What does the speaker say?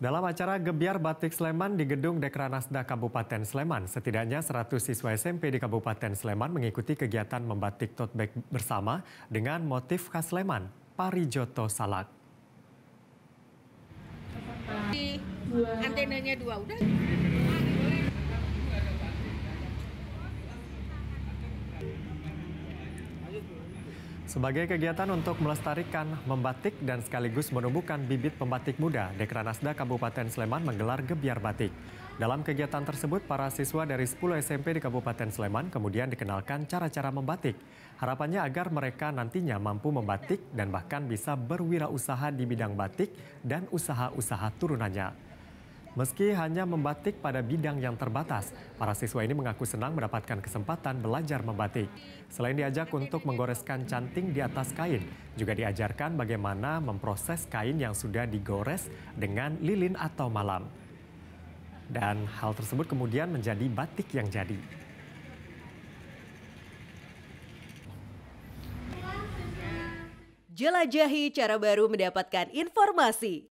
Dalam acara Gebiar Batik Sleman di Gedung Dekranasda Kabupaten Sleman, setidaknya 100 siswa SMP di Kabupaten Sleman mengikuti kegiatan membatik tote bag bersama dengan motif khas Sleman, Parijoto Salak. antenanya dua udah. Sebagai kegiatan untuk melestarikan membatik dan sekaligus menumbuhkan bibit pembatik muda, Dekranasda Kabupaten Sleman menggelar gebiar batik. Dalam kegiatan tersebut, para siswa dari 10 SMP di Kabupaten Sleman kemudian dikenalkan cara-cara membatik. Harapannya agar mereka nantinya mampu membatik dan bahkan bisa berwirausaha di bidang batik dan usaha-usaha turunannya. Meski hanya membatik pada bidang yang terbatas, para siswa ini mengaku senang mendapatkan kesempatan belajar membatik. Selain diajak untuk menggoreskan canting di atas kain, juga diajarkan bagaimana memproses kain yang sudah digores dengan lilin atau malam. Dan hal tersebut kemudian menjadi batik yang jadi. Jelajahi cara baru mendapatkan informasi.